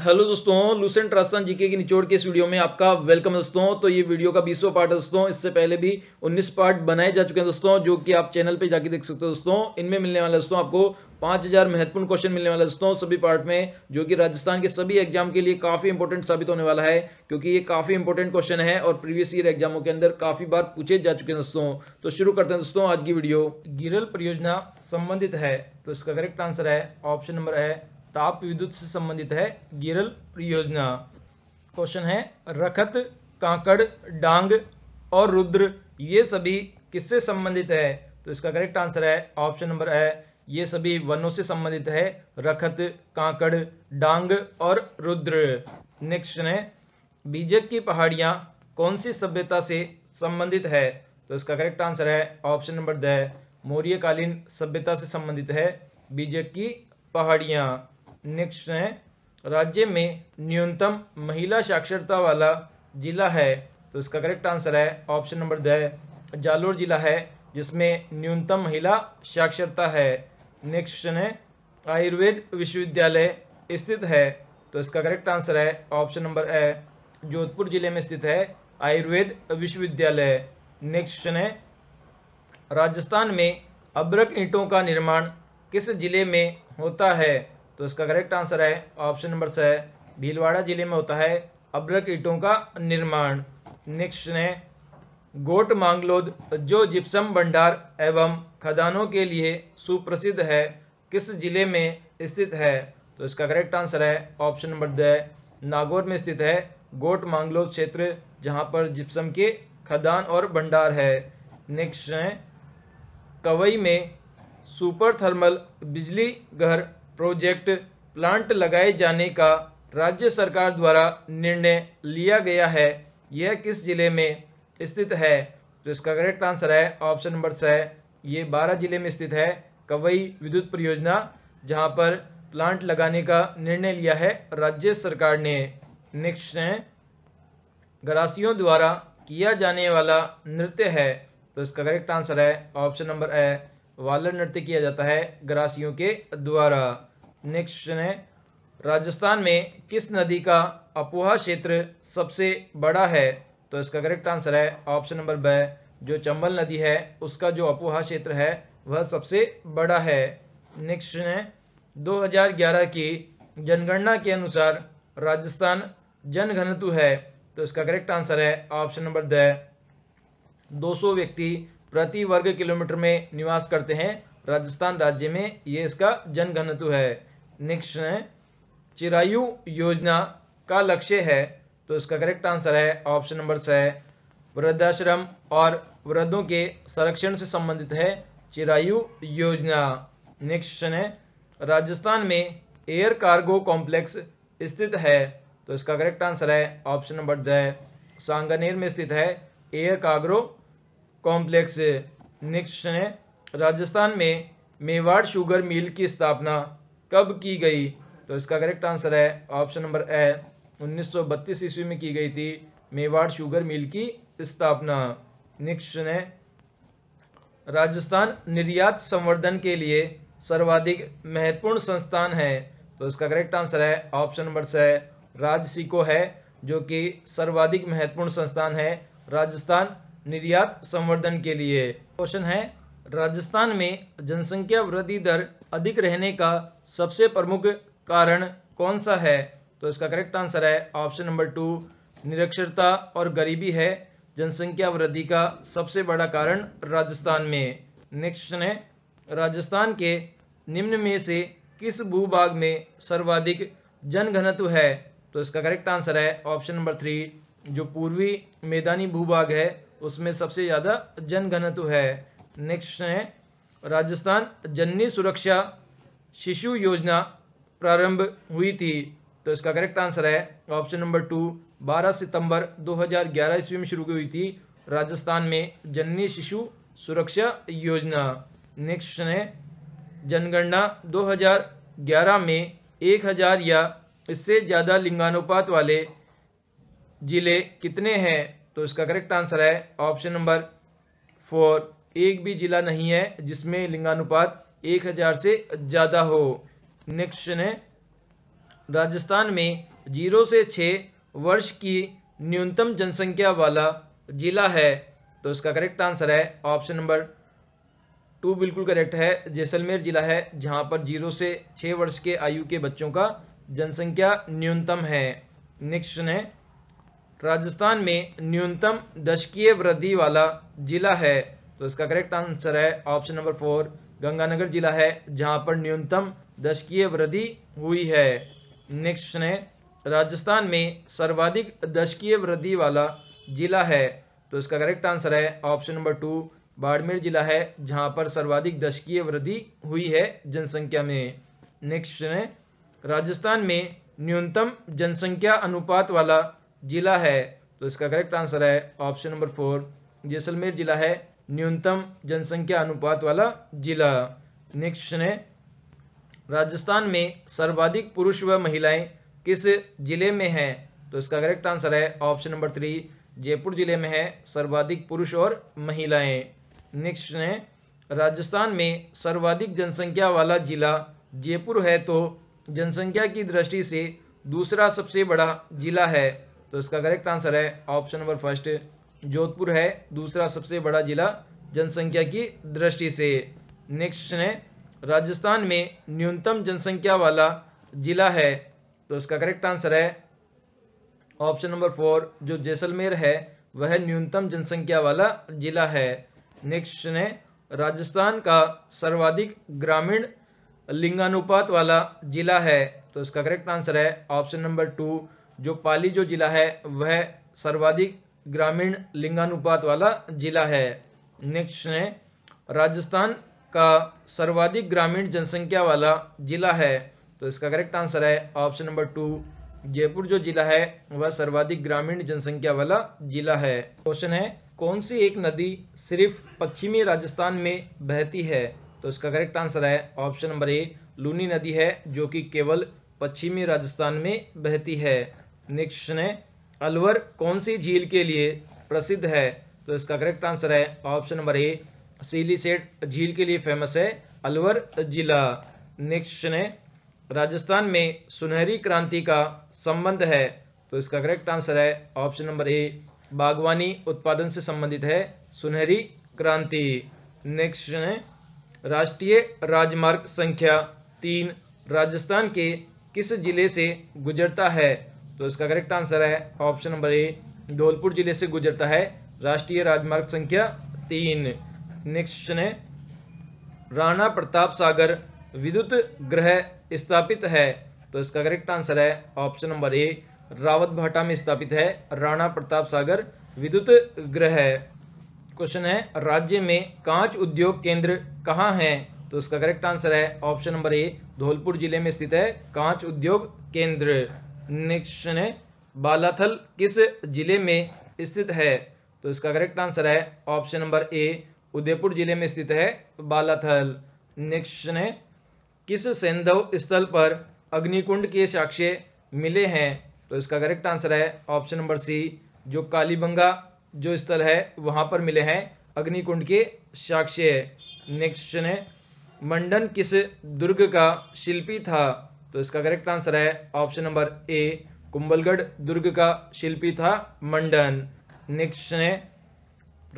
hello दोस्तों Lucent Rajasthan GK की निचोड़ के इस वीडियो में आपका वेलकम दोस्तों तो ये वीडियो का बीसवा पार्ट है दोस्तों इससे पहले भी 19 पार्ट बनाए जा चुके हैं दोस्तों जो कि आप चैनल पे जाके देख सकते हो दोस्तों इनमें मिलने वाले दोस्तों आपको 5000 महत्वपूर्ण क्वेश्चन मिलने वाला दोस्तों सभी पार्ट में जो कि राजस्थान के सभी एग्जाम के लिए काफ़ी इंपॉर्टेंट साबित होने वाला है क्योंकि ये काफ़ी इंपॉर्टेंट क्वेश्चन है और प्रीवियस ईयर एग्जामों के अंदर काफ़ी बार पूछे जा चुके हैं दोस्तों तो शुरू करते हैं दोस्तों आज की वीडियो गिरल परियोजना संबंधित है तो इसका करेक्ट आंसर है ऑप्शन नंबर है ताप विद्युत से संबंधित है गिरल परियोजना क्वेश्चन है रखत कांकड़ डांग और रुद्र ये सभी किससे संबंधित है तो इसका करेक्ट आंसर है ऑप्शन नंबर है ये सभी वनों से संबंधित है रखत कांकड़ डांग और रुद्र नेक्स्ट है बीजक की पहाड़ियाँ कौन सी सभ्यता से संबंधित है तो इसका करेक्ट आंसर है ऑप्शन नंबर द मौर्यकालीन सभ्यता से संबंधित है बीजक की पहाड़ियां नेक्स्ट है राज्य में न्यूनतम महिला साक्षरता वाला जिला है तो इसका करेक्ट आंसर है ऑप्शन नंबर द जालोर जिला है जिसमें न्यूनतम महिला साक्षरता है नेक्स्ट क्वेश्चन है आयुर्वेद विश्वविद्यालय स्थित है तो इसका करेक्ट आंसर है ऑप्शन नंबर ए जोधपुर जिले में स्थित है आयुर्वेद विश्वविद्यालय नेक्स्ट क्वेश्चन है राजस्थान में अब्रक ईंटों का निर्माण किस जिले में होता है तो इसका करेक्ट आंसर है ऑप्शन नंबर छः भीलवाड़ा जिले में होता है अब्रक ईटों का निर्माण नेक्स्ट ने गोट मांगलोद जो जिप्सम भंडार एवं खदानों के लिए सुप्रसिद्ध है किस जिले में स्थित है तो इसका करेक्ट आंसर है ऑप्शन नंबर द नागौर में स्थित है गोट मांगलोद क्षेत्र जहां पर जिप्सम के खदान और भंडार है नेक्स्ट है कवई में सुपर थर्मल बिजली घर प्रोजेक्ट प्लांट लगाए जाने का राज्य सरकार द्वारा निर्णय लिया गया है यह किस जिले में स्थित है तो इसका करेक्ट आंसर है ऑप्शन नंबर छः ये बारह जिले में स्थित है कवई विद्युत परियोजना जहाँ पर प्लांट लगाने का निर्णय लिया है राज्य सरकार ने नेक्स्ट है ग्रासियों द्वारा किया जाने वाला नृत्य है तो इसका करेक्ट आंसर है ऑप्शन नंबर ए वाल नृत्य किया जाता है ग्रासियों के द्वारा नेक्स्ट क्वेश्चन है राजस्थान में किस नदी का अपोहा क्षेत्र सबसे बड़ा है तो इसका करेक्ट आंसर है ऑप्शन नंबर ब जो चंबल नदी है उसका जो अपोहा क्षेत्र है वह सबसे बड़ा है नेक्स्ट क्वेश्चन है 2011 की जनगणना के अनुसार राजस्थान जनघनत्व है तो इसका करेक्ट आंसर है ऑप्शन नंबर द 200 व्यक्ति प्रति वर्ग किलोमीटर में निवास करते हैं राजस्थान राज्य में ये इसका जनघनत्व है नेक्स्ट है चिरायु योजना का लक्ष्य है तो इसका करेक्ट आंसर है ऑप्शन नंबर छः वृद्धाश्रम और वृद्धों के संरक्षण से संबंधित है चिरायु योजना नेक्स्ट क्वेश्चन है राजस्थान में एयर कार्गो कॉम्प्लेक्स स्थित है तो इसका करेक्ट आंसर है ऑप्शन नंबर द सांगानेर में स्थित है एयर कार्गो कॉम्प्लेक्स नेक्स्ट है राजस्थान में मेवाड़ शुगर मिल की स्थापना कब की गई तो इसका करेक्ट आंसर है ऑप्शन नंबर ए 1932 ईस्वी में की गई थी मेवाड़ शुगर मिल की स्थापना नेक्स्ट है राजस्थान निर्यात संवर्धन के लिए सर्वाधिक महत्वपूर्ण संस्थान है तो इसका करेक्ट आंसर है ऑप्शन नंबर से राजसिको है जो कि सर्वाधिक महत्वपूर्ण संस्थान है राजस्थान निर्यात संवर्धन के लिए क्वेश्चन है राजस्थान में जनसंख्या वृद्धि दर अधिक रहने का सबसे प्रमुख कारण कौन सा है तो इसका करेक्ट आंसर है ऑप्शन नंबर टू निरक्षरता और गरीबी है जनसंख्या वृद्धि का सबसे बड़ा कारण राजस्थान में नेक्स्ट क्वेश्चन है राजस्थान के निम्न में से किस भूभाग में सर्वाधिक जनघनत्व है तो इसका करेक्ट आंसर है ऑप्शन नंबर थ्री जो पूर्वी मैदानी भूभाग है उसमें सबसे ज़्यादा जनघनत्व है नेक्स्ट है राजस्थान जननी सुरक्षा शिशु योजना प्रारंभ हुई थी तो इसका करेक्ट आंसर है ऑप्शन नंबर टू 12 सितंबर 2011 ईस्वी में शुरू की हुई थी राजस्थान में जननी शिशु सुरक्षा योजना नेक्स्ट है जनगणना 2011 में 1000 या इससे ज़्यादा लिंगानुपात वाले ज़िले कितने हैं तो इसका करेक्ट आंसर है ऑप्शन नंबर फोर एक भी जिला नहीं है जिसमें लिंगानुपात एक हज़ार से ज़्यादा हो नेक्स्ट क्वेश्चन है राजस्थान में जीरो से छ वर्ष की न्यूनतम जनसंख्या वाला जिला है तो इसका करेक्ट आंसर है ऑप्शन नंबर टू बिल्कुल करेक्ट है जैसलमेर जिला है जहाँ पर जीरो से छ वर्ष के आयु के बच्चों का जनसंख्या न्यूनतम है नेक्स्ट क्वेश्चन है राजस्थान में न्यूनतम दशकीय वृद्धि वाला जिला है तो इसका करेक्ट आंसर है ऑप्शन नंबर फोर गंगानगर जिला है जहां पर न्यूनतम दशकीय वृद्धि हुई है नेक्स्ट है राजस्थान में सर्वाधिक दशकीय वृद्धि वाला जिला है तो इसका करेक्ट आंसर है ऑप्शन नंबर टू बाड़मेर जिला है जहां पर सर्वाधिक दशकीय वृद्धि हुई है जनसंख्या में नेक्स्ट है राजस्थान में न्यूनतम जनसंख्या अनुपात वाला जिला है तो इसका करेक्ट आंसर है ऑप्शन नंबर फोर जैसलमेर जिला है न्यूनतम जनसंख्या अनुपात वाला जिला नेक्स्ट है राजस्थान में सर्वाधिक पुरुष व महिलाएं किस जिले में हैं तो इसका करेक्ट आंसर है ऑप्शन नंबर थ्री जयपुर जिले में है सर्वाधिक पुरुष और महिलाएं नेक्स्ट है राजस्थान में सर्वाधिक जनसंख्या वाला जिला जयपुर है तो जनसंख्या की दृष्टि से दूसरा सबसे बड़ा जिला है तो इसका करेक्ट आंसर है ऑप्शन नंबर फर्स्ट जोधपुर है दूसरा सबसे बड़ा जिला जनसंख्या की दृष्टि से नेक्स्ट है राजस्थान में न्यूनतम जनसंख्या वाला जिला है तो इसका करेक्ट आंसर है ऑप्शन नंबर फोर जो जैसलमेर है वह न्यूनतम जनसंख्या वाला जिला है नेक्स्ट है राजस्थान का सर्वाधिक ग्रामीण लिंगानुपात वाला जिला है तो इसका करेक्ट आंसर है ऑप्शन नंबर टू जो पाली जो जिला है वह सर्वाधिक ग्रामीण लिंगानुपात वाला जिला है नेक्स्ट है राजस्थान का सर्वाधिक ग्रामीण जनसंख्या वाला जिला है तो इसका करेक्ट आंसर है ऑप्शन नंबर टू जयपुर जो जिला है वह सर्वाधिक ग्रामीण जनसंख्या वाला जिला है क्वेश्चन है कौन सी एक नदी सिर्फ पश्चिमी राजस्थान में बहती है तो इसका करेक्ट आंसर है ऑप्शन नंबर ए लूनी नदी है जो कि केवल पश्चिमी राजस्थान में बहती है निक्ष ने अलवर कौन सी झील के लिए प्रसिद्ध है तो इसका करेक्ट आंसर है option number A Siliserh झील के लिए फेमस है अलवर जिला निक्ष ने राजस्थान में सुनहरी क्रांति का संबंध है तो इसका करेक्ट आंसर है ऑप्शन नंबर ए बागवानी उत्पादन से संबंधित है सुनहरी क्रांति नेक्स्ट ने राष्ट्रीय राजमार्ग संख्या तीन राजस्थान के किस जिले से गुजरता है तो इसका करेक्ट आंसर है ऑप्शन नंबर ए धौलपुर जिले से गुजरता है राष्ट्रीय राजमार्ग संख्या तीन नेक्स्ट क्वेश्चन है राणा प्रताप सागर विद्युत ग्रह स्थापित है तो इसका करेक्ट आंसर है option number A Rawatbhata में स्थापित है राणा प्रताप सागर विद्युत ग्रह क्वेश्चन है राज्य में कांच उद्योग केंद्र कहाँ है तो इसका करेक्ट आंसर है ऑप्शन नंबर ए धौलपुर जिले में स्थित है कांच उद्योग केंद्र नेक्स्ट है बालाथल किस जिले में स्थित है तो इसका करेक्ट आंसर है ऑप्शन नंबर ए उदयपुर जिले में स्थित है बालाथल नेक्स्ट है किस सैंधव स्थल पर अग्निकुंड के साक्ष्य मिले हैं तो इसका करेक्ट आंसर है ऑप्शन नंबर सी जो कालीबंगा जो स्थल है वहाँ पर मिले हैं अग्निकुंड के साक्ष्य नेक्स्ट है मंडन किस दुर्ग का शिल्पी था तो इसका करेक्ट आंसर है ऑप्शन नंबर ए कुंभलगढ़ दुर्ग का शिल्पी था मंडन नेक्स्ट है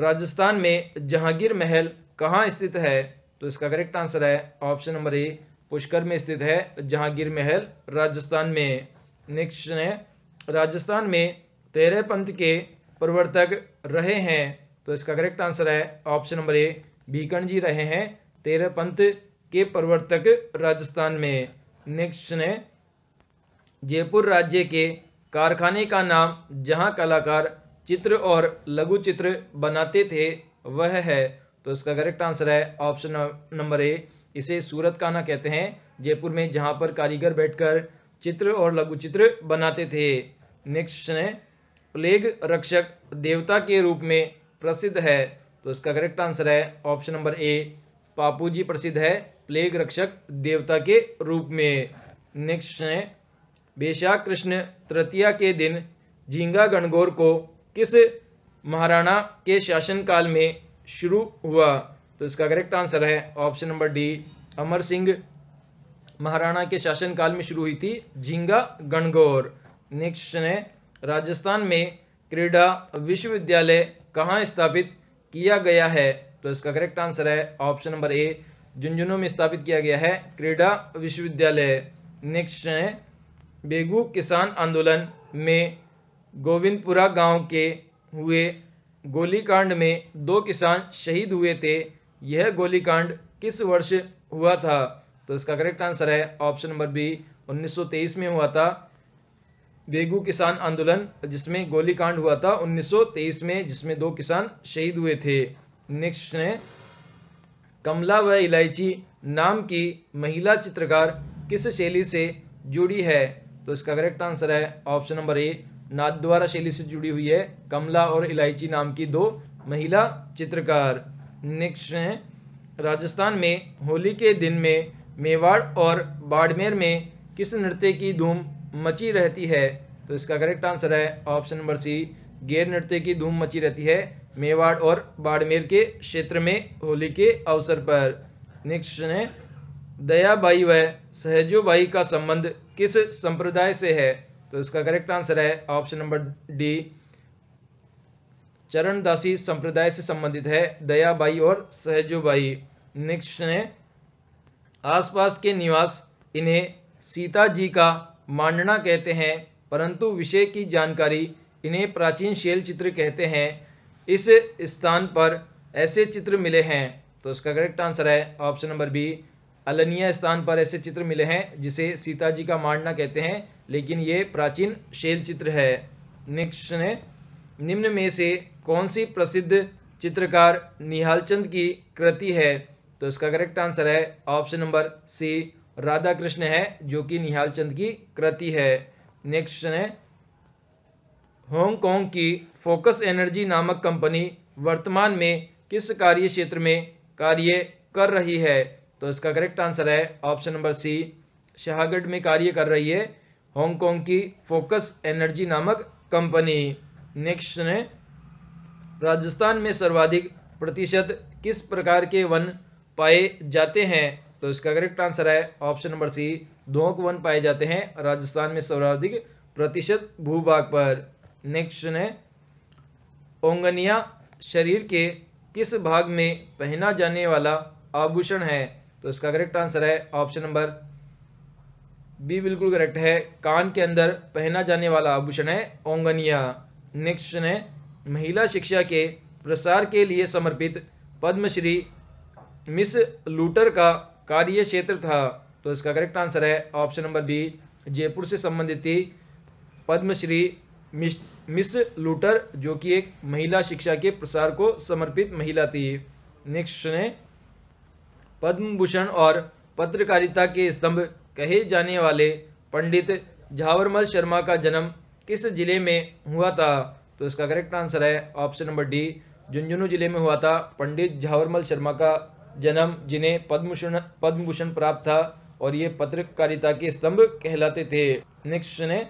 राजस्थान में जहांगीर महल कहाँ स्थित है तो इसका करेक्ट आंसर है ऑप्शन नंबर ए पुष्कर में स्थित है जहांगीर महल राजस्थान में नेक्स्ट है राजस्थान में तेरह पंथ के प्रवर्तक रहे हैं तो इसका करेक्ट आंसर है ऑप्शन नंबर ए बीकन जी रहे हैं तेरह पंथ के प्रवर्तक राजस्थान में नेक्स्ट ने जयपुर राज्य के कारखाने का नाम जहां कलाकार चित्र और लघु चित्र बनाते थे वह है तो इसका करेक्ट आंसर है ऑप्शन नंबर ए इसे सूरत काना कहते हैं जयपुर में जहां पर कारीगर बैठकर चित्र और लघु चित्र बनाते थे नेक्स्ट ने प्लेग रक्षक देवता के रूप में प्रसिद्ध है तो इसका करेक्ट आंसर है ऑप्शन नंबर ए पापू प्रसिद्ध है प्लेग रक्षक देवता के रूप में नेक्स्ट है बेशा कृष्ण तृतीया के दिन झींगा गणगौर को किस महाराणा के शासनकाल में शुरू हुआ तो इसका करेक्ट आंसर है option number D Amar Singh Maharana के शासनकाल में शुरू हुई थी झींगा गणगौर नेक्स्ट है राजस्थान में क्रीडा विश्वविद्यालय कहाँ स्थापित किया गया है तो इसका करेक्ट आंसर है ऑप्शन नंबर ए झुंझुनू में स्थापित किया गया है क्रीडा विश्वविद्यालय नेक्स्ट है बेगू किसान आंदोलन में गोविंदपुरा गांव के हुए गोलीकांड में दो किसान शहीद हुए थे यह गोलीकांड किस वर्ष हुआ था तो इसका करेक्ट आंसर है ऑप्शन नंबर बी 1923 में हुआ था बेगू किसान आंदोलन जिसमें गोलीकांड हुआ था 1923 में जिसमें दो किसान शहीद हुए थे नेक्स्ट है कमला व इलायची नाम की महिला चित्रकार किस शैली से जुड़ी है तो इसका करेक्ट आंसर है ऑप्शन नंबर ए द्वारा शैली से जुड़ी हुई है कमला और इलायची नाम की दो महिला चित्रकार नेक्स्ट है राजस्थान में होली के दिन में मेवाड़ और बाड़मेर में किस नृत्य की धूम मची रहती है तो इसका करेक्ट आंसर है ऑप्शन नंबर सी गेर नृत्य की धूम मची रहती है मेवाड़ और बाड़मेर के क्षेत्र में होली के अवसर पर नेक्स्ट है दयाबाई व सहजोबाई का संबंध किस संप्रदाय से है तो इसका करेक्ट आंसर है ऑप्शन नंबर डी चरणदासी संप्रदाय से संबंधित है दयाबाई और सहजोबाई नेक्स्ट है आसपास के निवास इन्हें सीता जी का मांडना कहते हैं परंतु विषय की जानकारी इन्हें प्राचीन शैल चित्र कहते हैं इस स्थान पर ऐसे चित्र मिले हैं तो इसका करेक्ट आंसर है ऑप्शन नंबर बी अलनिया स्थान पर ऐसे चित्र मिले हैं जिसे सीता जी का मांडना कहते हैं लेकिन ये प्राचीन शैल चित्र है नेक्स्ट ने निम्न में से कौन सी प्रसिद्ध चित्रकार निहालचंद की कृति है तो इसका करेक्ट आंसर है option number C Radha Krishna है जो कि निहालचंद की कृति है नेक्स्ट है हांगकांग की फोकस एनर्जी नामक कंपनी वर्तमान में किस कार्य क्षेत्र में कार्य कर रही है तो इसका करेक्ट आंसर है ऑप्शन नंबर सी शाहगढ़ में कार्य कर रही है हांगकांग की फोकस एनर्जी नामक कंपनी नेक्स्ट ने राजस्थान में सर्वाधिक प्रतिशत किस प्रकार के वन पाए जाते हैं तो इसका करेक्ट आंसर है ऑप्शन नंबर सी धोंक वन पाए जाते हैं राजस्थान में सर्वाधिक प्रतिशत भूभाग पर नेक्स्ट है ओंगनिया शरीर के किस भाग में पहना जाने वाला आभूषण है तो इसका करेक्ट आंसर है ऑप्शन नंबर बी बिल्कुल करेक्ट है कान के अंदर पहना जाने वाला आभूषण है ओंगनिया नेक्स्ट है महिला शिक्षा के प्रसार के लिए समर्पित पद्मश्री मिस लूटर का कार्य क्षेत्र था तो इसका करेक्ट आंसर है ऑप्शन नंबर बी जयपुर से संबंधित थी पद्मश्री मिस मिस लूटर जो कि एक महिला शिक्षा के प्रसार को समर्पित महिला थी नेक्स्ट ने पद्म भूषण और पत्रकारिता के स्तंभ कहे जाने वाले पंडित झावरमल शर्मा का जन्म किस जिले में हुआ था तो इसका करेक्ट आंसर है ऑप्शन नंबर डी झुंझुनू जिले में हुआ था पंडित झावरमल शर्मा का जन्म जिन्हें पद्मभूषण पद्मभूषण प्राप्त था और ये पत्रकारिता के स्तंभ कहलाते थे नेक्स्ट ने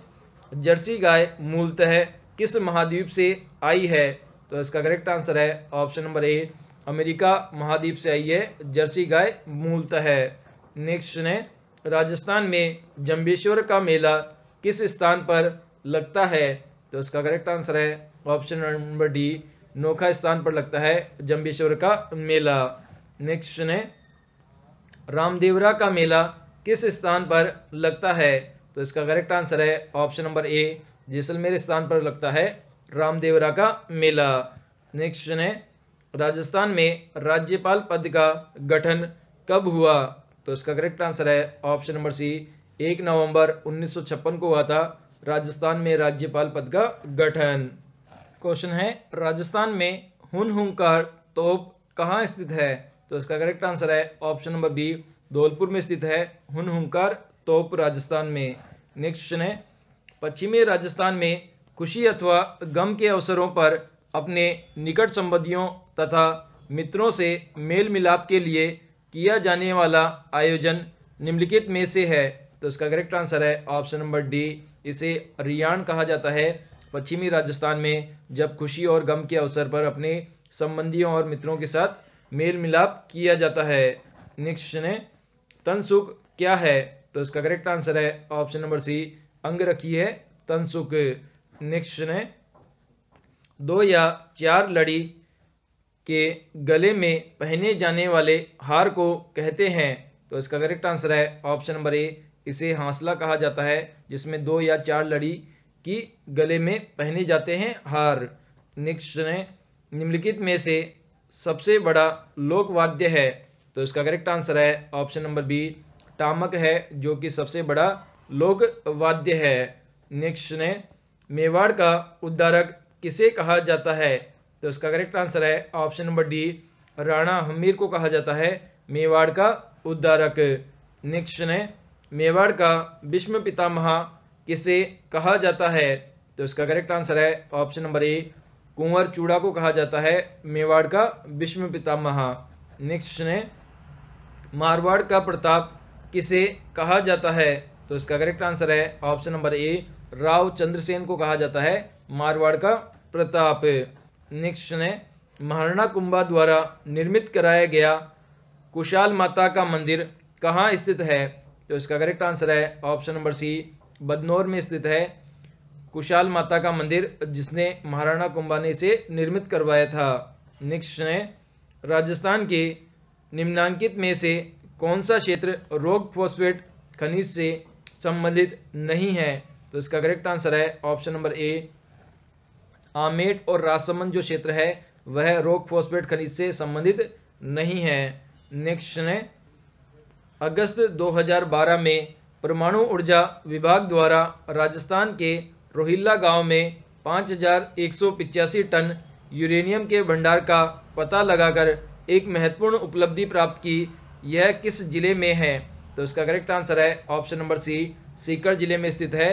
जर्सी गाय मूलतः किस महाद्वीप से आई है तो इसका करेक्ट आंसर है ऑप्शन नंबर ए अमेरिका महाद्वीप से आई है जर्सी गाय मूलतः है नेक्स्ट ने राजस्थान में जम्बेश्वर का मेला किस स्थान पर लगता है तो इसका करेक्ट आंसर है ऑप्शन नंबर डी नोखा स्थान पर लगता है जम्बेश्वर का मेला नेक्स्ट है रामदेवरा का मेला किस स्थान पर लगता है तो इसका करेक्ट आंसर है ऑप्शन नंबर ए जैसलमेर स्थान पर लगता है रामदेवरा का मेला नेक्स्ट क्वेश्चन है राजस्थान में राज्यपाल पद का गठन कब हुआ तो इसका करेक्ट आंसर है ऑप्शन नंबर सी एक नवंबर 1956 को हुआ था राजस्थान में राज्यपाल पद का गठन क्वेश्चन है राजस्थान में हुन हुंकार तोप कहाँ स्थित है तो इसका करेक्ट आंसर है ऑप्शन नंबर बी धौलपुर में स्थित है हुन हु तोप राजस्थान में नेक्स्ट क्वेश्चन है पश्चिमी राजस्थान में खुशी अथवा गम के अवसरों पर अपने निकट संबंधियों तथा मित्रों से मेल मिलाप के लिए किया जाने वाला आयोजन निम्नलिखित में से है तो इसका करेक्ट आंसर है ऑप्शन नंबर डी इसे रियान कहा जाता है पश्चिमी राजस्थान में जब खुशी और गम के अवसर पर अपने संबंधियों और मित्रों के साथ मेल मिलाप किया जाता है नेक्स्ट क्वेश्चन है तनसुख क्या है तो इसका करेक्ट आंसर है ऑप्शन नंबर सी अंग रखी है तनसुक नेक्स्ट ने दो या चार लड़ी के गले में पहने जाने वाले हार को कहते हैं तो इसका करेक्ट आंसर है ऑप्शन नंबर ए इसे हांसला कहा जाता है जिसमें दो या चार लड़ी की गले में पहने जाते हैं हार नेक्स्ट ने निम्नलिखित में से सबसे बड़ा लोकवाद्य है तो इसका करेक्ट आंसर है ऑप्शन नंबर बी टामक है जो कि सबसे बड़ा लोक वाद्य है नेक्स्ट ने मेवाड़ का उद्धारक किसे कहा जाता है तो इसका करेक्ट आंसर है option number D Rana Hamir को कहा जाता है मेवाड़ का उद्धारक नेक्स्ट ने मेवाड़ का विष्म पितामह किसे कहा जाता है तो इसका करेक्ट आंसर है option number A Kunwar Chuda को कहा जाता है मेवाड़ का विष्म पितामह नेक्स्ट ने मारवाड़ का प्रताप किसे कहा जाता है तो इसका करेक्ट आंसर है option number A Rao Chandrasen को कहा जाता है मारवाड़ का प्रताप नेक्स्ट ने महाराणा कुंभा द्वारा निर्मित कराया गया कुशाल माता का मंदिर कहाँ स्थित है तो इसका करेक्ट आंसर है ऑप्शन नंबर सी बदनौर में स्थित है कुशाल माता का मंदिर जिसने महाराणा कुंभा ने इसे निर्मित करवाया था नेक्स्ट ने राजस्थान के निम्नांकित में से कौन सा क्षेत्र रोग फॉस्फेट खनिज से संबंधित नहीं है तो इसका करेक्ट आंसर है ऑप्शन नंबर ए आमेट और रासमंद जो क्षेत्र है वह रोक फॉस्फेट खनिज से संबंधित नहीं है नेक्स्ट है अगस्त 2012 में परमाणु ऊर्जा विभाग द्वारा राजस्थान के रोहिल्ला गांव में पाँच टन यूरेनियम के भंडार का पता लगाकर एक महत्वपूर्ण उपलब्धि प्राप्त की यह किस जिले में है तो इसका करेक्ट आंसर है ऑप्शन नंबर सी सीकर जिले में स्थित है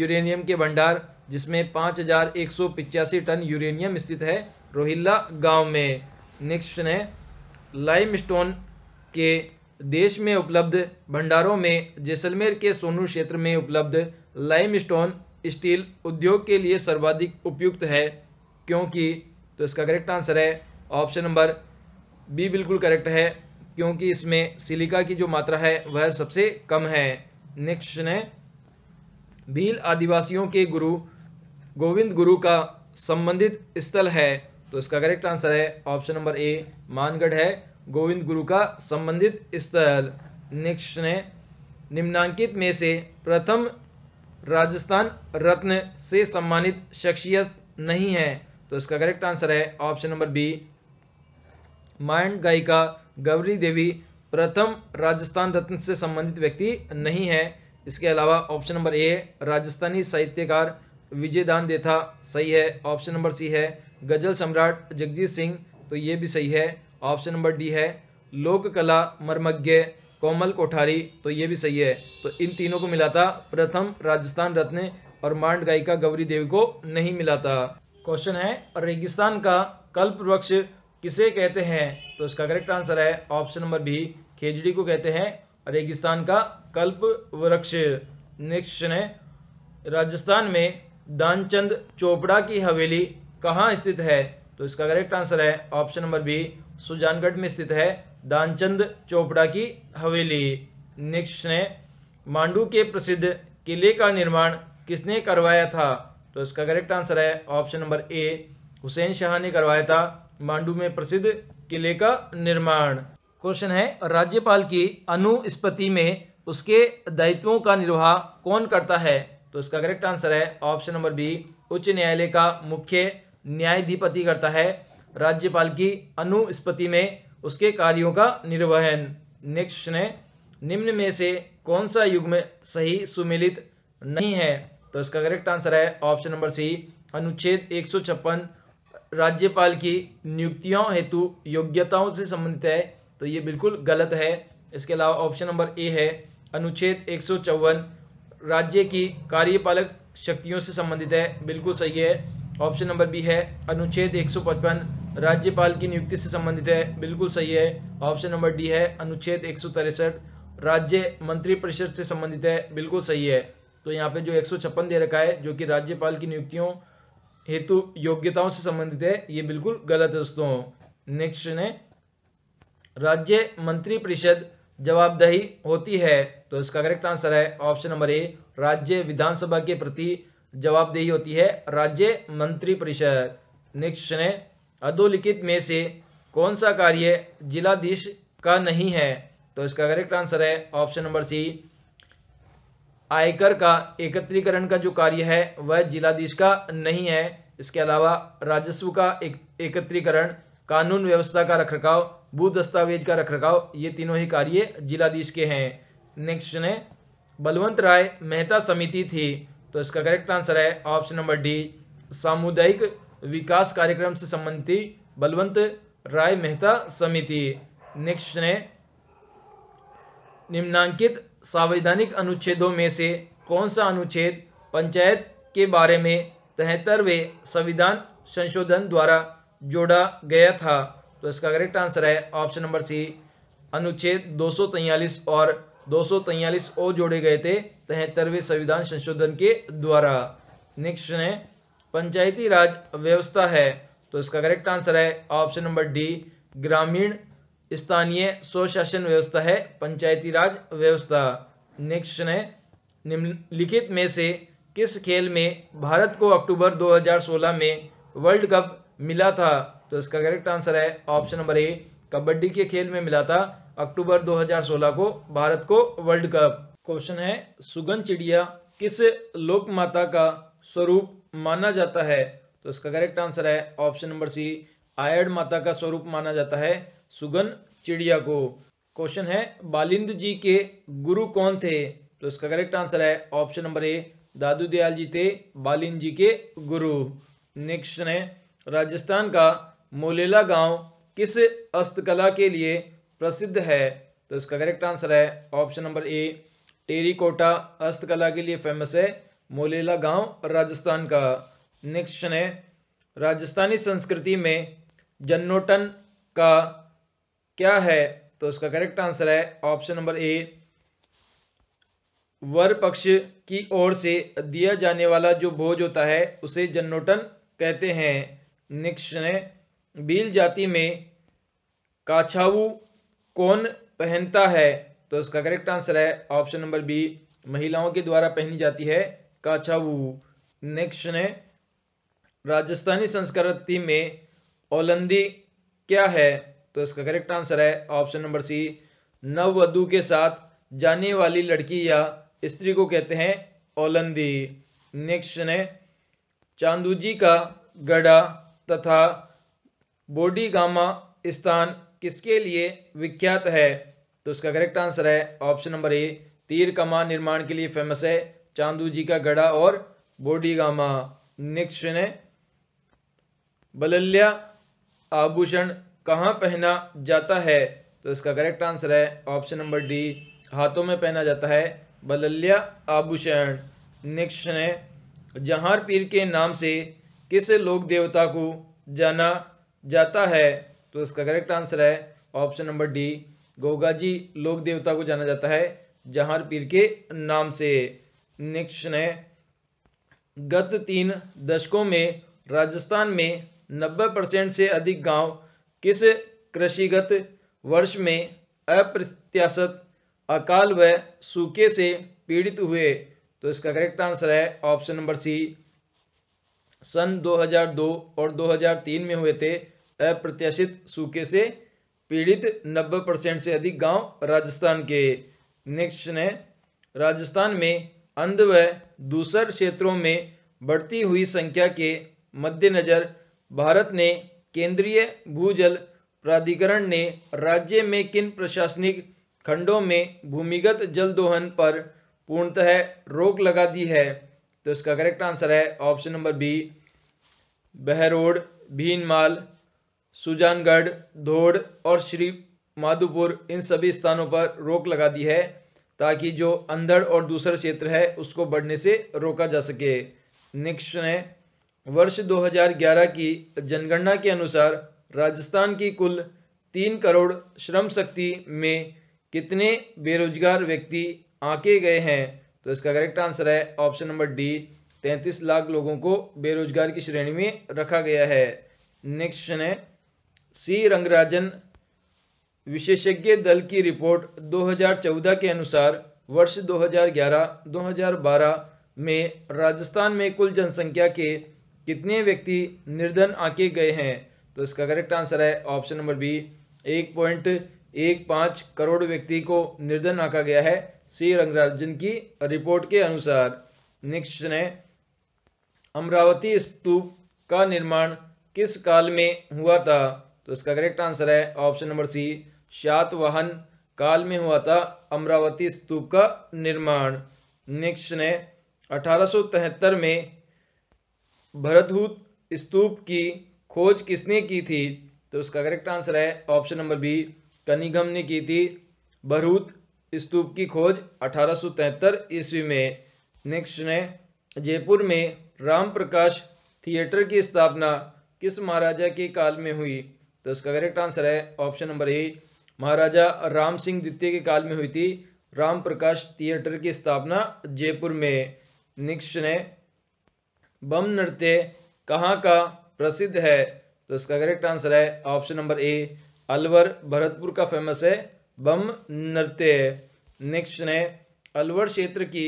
यूरेनियम के भंडार जिसमें पाँच हजार एक सौ पिचासी टन यूरेनियम स्थित है रोहिल्ला गांव में नेक्स्ट है लाइम स्टोन के देश में उपलब्ध भंडारों में जैसलमेर के सोनू क्षेत्र में उपलब्ध लाइम स्टोन स्टील उद्योग के लिए सर्वाधिक उपयुक्त है क्योंकि तो इसका करेक्ट आंसर है ऑप्शन नंबर बी बिल्कुल करेक्ट है क्योंकि इसमें सिलिका की जो मात्रा है वह सबसे कम है नेक्स्ट ने भील आदिवासियों के गुरु गोविंद गुरु का संबंधित स्थल है तो इसका करेक्ट आंसर है ऑप्शन नंबर ए मानगढ़ है गोविंद गुरु का संबंधित स्थल नेक्स्ट ने निम्नांकित में से प्रथम राजस्थान रत्न से सम्मानित शख्सियत नहीं है तो इसका करेक्ट आंसर है ऑप्शन नंबर बी माइंड गायिका गौरी देवी प्रथम राजस्थान रत्न से संबंधित व्यक्ति नहीं है इसके अलावा ऑप्शन नंबर ए राजस्थानी साहित्यकार विजयदान देथा सही है ऑप्शन नंबर सी है गजल सम्राट जगजीत सिंह तो ये भी सही है ऑप्शन नंबर डी है लोक कला मर्मज्ञ कोमल कोठारी तो ये भी सही है तो इन तीनों को मिला था प्रथम राजस्थान रत्न और मांड गायिका गौरी देवी को नहीं मिला था क्वेश्चन है रेगिस्तान का कल्प वृक्ष किसे कहते हैं तो इसका करेक्ट आंसर है ऑप्शन नंबर बी खेजड़ी को कहते हैं रेगिस्तान का कल्प वृक्ष नेक्स्ट है राजस्थान में दानचंद चोपड़ा की हवेली कहाँ स्थित है तो इसका करेक्ट आंसर है ऑप्शन नंबर बी सुजानगढ़ में स्थित है दानचंद चोपड़ा की हवेली नेक्स्ट है मांडू के प्रसिद्ध किले का निर्माण किसने करवाया था तो इसका करेक्ट आंसर है option number A Hussain Shah ने करवाया था मांडू में प्रसिद्ध किले का निर्माण क्वेश्चन है राज्यपाल की अनुस्पति में उसके दायित्वों का निर्वाह कौन करता है तो इसका करेक्ट आंसर है ऑप्शन नंबर बी उच्च न्यायालय का मुख्य न्यायाधिपति करता है राज्यपाल की अनुस्पति में उसके कार्यों का निर्वहन नेक्स्ट क्वेश्चन है निम्न में से कौन सा युग में सही सुमिलित नहीं है तो इसका करेक्ट आंसर है ऑप्शन नंबर सी अनुच्छेद एक राज्यपाल की नियुक्तियों हेतु योग्यताओं से संबंधित है तो ये बिल्कुल गलत है इसके अलावा ऑप्शन नंबर ए है अनुच्छेद एक राज्य की कार्यपालक शक्तियों से संबंधित है बिल्कुल सही है ऑप्शन नंबर बी है अनुच्छेद 155 राज्यपाल की नियुक्ति से संबंधित है बिल्कुल सही है ऑप्शन नंबर डी है अनुच्छेद एक राज्य मंत्रिपरिषद से संबंधित है बिल्कुल सही है तो यहाँ पे जो एक दे रखा है जो कि राज्यपाल की नियुक्तियों हेतु योग्यताओं से संबंधित है ये बिल्कुल गलत है दोस्तों नेक्स्ट ने राज्य मंत्री परिषद जवाबदही होती है तो इसका करेक्ट आंसर है ऑप्शन नंबर ए राज्य विधानसभा के प्रति जवाबदेही होती है राज्य मंत्री परिषद नेक्स्ट ने अधोलिखित में से कौन सा कार्य जिलाधीश का नहीं है तो इसका करेक्ट आंसर है ऑप्शन नंबर सी आयकर का एकत्रीकरण का जो कार्य है वह जिलाधीश का नहीं है इसके अलावा राजस्व का एक एकत्रीकरण कानून व्यवस्था का रखरखाव भू दस्तावेज का रखरखाव ये तीनों ही कार्य जिलाधीश के हैं नेक्स्ट है बलवंत राय मेहता समिति थी तो इसका करेक्ट आंसर है ऑप्शन नंबर डी सामुदायिक विकास कार्यक्रम से संबंधित बलवंत राय मेहता समिति नेक्स्ट है निम्नांकित संवैधानिक अनुच्छेदों में से कौन सा अनुच्छेद पंचायत के बारे में तिहत्तरवें संविधान संशोधन द्वारा जोड़ा गया था तो इसका करेक्ट आंसर है ऑप्शन नंबर सी अनुच्छेद दो और दो ओ जोड़े गए थे तिहत्तरवें संविधान संशोधन के द्वारा नेक्स्ट है पंचायती राज व्यवस्था है तो इसका करेक्ट आंसर है ऑप्शन नंबर डी ग्रामीण स्थानीय स्वशासन व्यवस्था है पंचायती राज व्यवस्था नेक्स्ट है निम्नलिखित में से किस खेल में भारत को अक्टूबर 2016 में वर्ल्ड कप मिला था तो इसका करेक्ट आंसर है ऑप्शन नंबर ए कबड्डी के खेल में मिला था अक्टूबर 2016 को भारत को वर्ल्ड कप क्वेश्चन है सुगन चिड़िया किस लोकमाता का स्वरूप माना जाता है तो इसका करेक्ट आंसर है ऑप्शन नंबर सी आयड माता का स्वरूप माना जाता है सुगन चिड़िया को क्वेश्चन है बालिंद जी के गुरु कौन थे तो इसका करेक्ट आंसर है option number A Dadu Dayal ji थे बालिंद जी के गुरु नेक्स्ट है राजस्थान का मोलेला गांव किस हस्तकला के लिए प्रसिद्ध है तो इसका करेक्ट आंसर है ऑप्शन नंबर ए कोटा हस्तकला के लिए फेमस है मोलेला गांव राजस्थान का नेक्स्ट है राजस्थानी संस्कृति में जन्नोटन का क्या है तो उसका करेक्ट आंसर है ऑप्शन नंबर ए वर पक्ष की ओर से दिया जाने वाला जो भोज होता है उसे जन्नोटन कहते हैं निक्ष ने बील जाति में काछाऊ कौन पहनता है तो इसका करेक्ट आंसर है ऑप्शन नंबर बी महिलाओं के द्वारा पहनी जाती है काछाऊ नेक्स्ट ने राजस्थानी संस्कृति में ओलंदी क्या है तो इसका करेक्ट आंसर है ऑप्शन नंबर सी नववधु के साथ जाने वाली लड़की या स्त्री को कहते हैं ओलंदी नेक्स्ट है चांदूजी का गढ़ा तथा बोडीगामा स्थान किसके लिए विख्यात है तो इसका करेक्ट आंसर है ऑप्शन नंबर ए तीर कमान निर्माण के लिए फेमस है चांदू जी का गढ़ा और बोडीगामा नेक्स्ट है बलल्या आभूषण कहाँ पहना जाता है तो इसका करेक्ट आंसर है ऑप्शन नंबर डी हाथों में पहना जाता है बलल्या आभूषण नेक्स्ट क्वेश्चन है जहार पीर के नाम से किस लोक देवता को जाना जाता है तो इसका करेक्ट आंसर है ऑप्शन नंबर डी गोगाजी लोक देवता को जाना जाता है जहार पीर के नाम से नेक्स्ट क्वेश्चन है गत तीन दशकों में राजस्थान में नब्बे परसेंट से अधिक गांव किस कृषिगत वर्ष में अप्रत्याशित अकाल व सूखे से पीड़ित हुए तो इसका करेक्ट आंसर है ऑप्शन नंबर सी सन 2002 और 2003 में हुए थे अप्रत्याशित सूखे से पीड़ित 90 परसेंट से अधिक गांव राजस्थान के नेक्स्ट है राजस्थान में अंध व दूसर क्षेत्रों में बढ़ती हुई संख्या के मद्देनज़र भारत ने केंद्रीय भूजल प्राधिकरण ने राज्य में किन प्रशासनिक खंडों में भूमिगत जल दोहन पर पूर्णतः रोक लगा दी है तो इसका करेक्ट आंसर है option number B Behror Bhinmal Sujangarh Dhod और श्री माधोपुर इन सभी स्थानों पर रोक लगा दी है ताकि जो अंधड़ और दूसरा क्षेत्र है उसको बढ़ने से रोका जा सके नेक्स्ट है वर्ष 2011 की जनगणना के अनुसार राजस्थान की कुल तीन करोड़ श्रम शक्ति में कितने बेरोजगार व्यक्ति आके गए हैं तो इसका करेक्ट आंसर है ऑप्शन नंबर डी तैंतीस लाख लोगों को बेरोजगार की श्रेणी में रखा गया है नेक्स्ट क्वेश्चन है सी रंगराजन विशेषज्ञ दल की रिपोर्ट 2014 के अनुसार वर्ष 2011-2012 में राजस्थान में कुल जनसंख्या के कितने व्यक्ति निर्धन आके गए हैं तो इसका करेक्ट आंसर है ऑप्शन नंबर बी एक पॉइंट एक पाँच करोड़ व्यक्ति को निर्धन आका गया है सी रंगराज जिनकी रिपोर्ट के अनुसार नेक्स्ट है अमरावती स्तूप का निर्माण किस काल में हुआ था तो इसका करेक्ट आंसर है ऑप्शन नंबर सी शातवाहन काल में हुआ था अमरावती स्तूप का निर्माण नेक्स्ट है अठारह में भरतहूत स्तूप की खोज किसने की थी तो उसका करेक्ट आंसर है ऑप्शन नंबर बी कनिगम ने की थी भरूत स्तूप की खोज 1873 ईस्वी में नेक्स्ट ने जयपुर में राम प्रकाश थिएटर की स्थापना किस महाराजा के काल में हुई तो उसका करेक्ट आंसर है option number A Maharaja Ram Singh द्वितीय के काल में हुई थी राम प्रकाश थिएटर की स्थापना जयपुर में नेक्स्ट ने बम नृत्य कहाँ का प्रसिद्ध है तो इसका करेक्ट आंसर है option number A Alwar Bharatpur का फेमस है बम नृत्य नेक्स्ट ने अलवर क्षेत्र की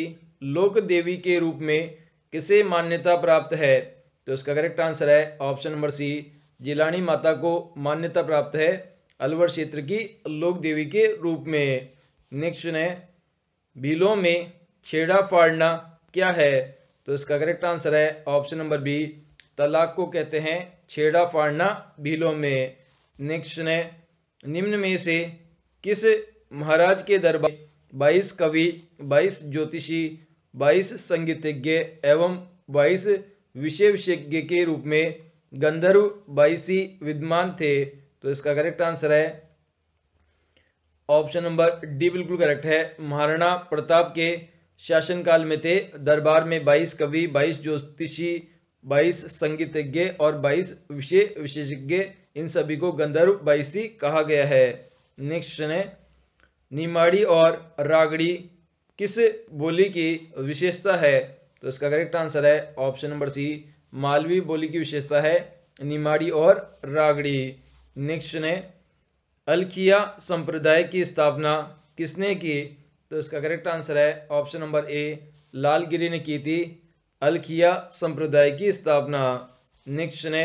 लोक देवी के रूप में किसे मान्यता प्राप्त है तो इसका करेक्ट आंसर है ऑप्शन नंबर सी जिलानी माता को मान्यता प्राप्त है अलवर क्षेत्र की लोक देवी के रूप में नेक्स्ट ने भीलों में छेड़ा फाड़ना क्या है तो इसका करेक्ट आंसर है ऑप्शन नंबर बी तलाक को कहते हैं छेड़ा फाड़ना भीलों में नेक्स्ट है निम्न में से किस महाराज के दरबार बाईस कवि बाईस ज्योतिषी बाईस संगीतज्ञ एवं बाईस विषय विशेषज्ञ के रूप में गंधर्व बाईसी विद्वान थे तो इसका करेक्ट आंसर है ऑप्शन नंबर डी बिल्कुल करेक्ट है महाराणा प्रताप के शासनकाल में थे दरबार में बाईस कवि बाईस ज्योतिषी बाईस संगीतज्ञ और बाईस विषय विशेषज्ञ इन सभी को गंधर्व बाईसी कहा गया है नेक्स्ट है निमाड़ी और रागड़ी किस बोली की विशेषता है तो इसका करेक्ट आंसर है ऑप्शन नंबर सी मालवी बोली की विशेषता है निमाड़ी और रागड़ी नेक्स्ट है अलखिया संप्रदाय की स्थापना किसने की तो इसका करेक्ट आंसर है ऑप्शन नंबर ए लालगिरी ने की थी अलखिया संप्रदाय की स्थापना नेक्स्ट ने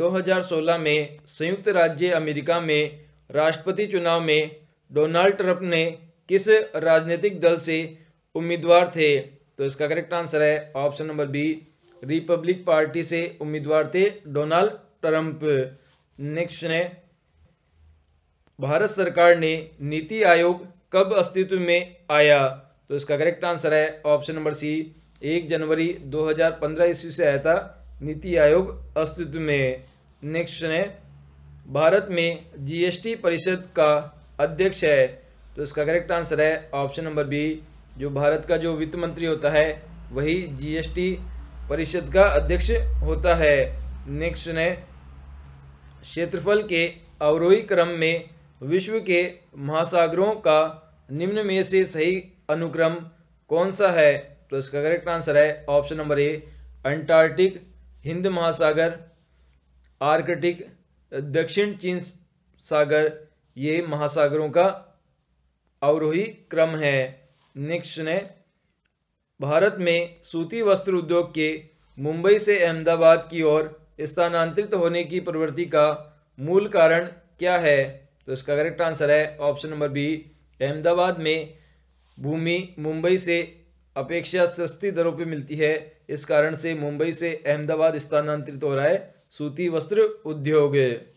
2016 में संयुक्त राज्य अमेरिका में राष्ट्रपति चुनाव में डोनाल्ड ट्रंप ने किस राजनीतिक दल से उम्मीदवार थे तो इसका करेक्ट आंसर है option number B Republic Party से उम्मीदवार थे डोनाल्ड ट्रंप नेक्स्ट ने भारत सरकार ने नीति आयोग कब अस्तित्व में आया तो इसका करेक्ट आंसर है ऑप्शन नंबर सी एक जनवरी 2015 ईस्वी से आया था नीति आयोग अस्तित्व में नेक्स्ट क्वेश्चन है भारत में जीएसटी परिषद का अध्यक्ष है तो इसका करेक्ट आंसर है ऑप्शन नंबर बी जो भारत का जो वित्त मंत्री होता है वही जीएसटी परिषद का अध्यक्ष होता है नेक्स्ट है क्षेत्रफल के अवरोही क्रम में विश्व के महासागरों का निम्न में से सही अनुक्रम कौन सा है तो इसका करेक्ट आंसर है option number A Antarctic Hind महासागर आर्कटिक दक्षिण चीन सागर ये महासागरों का अवरोही क्रम है नेक्स्ट ने भारत में सूती वस्त्र उद्योग के मुंबई से अहमदाबाद की ओर स्थानांतरित होने की प्रवृत्ति का मूल कारण क्या है तो इसका करेक्ट आंसर है ऑप्शन नंबर बी अहमदाबाद में भूमि मुंबई से अपेक्षा सस्ती दरों पर मिलती है इस कारण से मुंबई से अहमदाबाद स्थानांतरित हो रहा है सूती वस्त्र उद्योग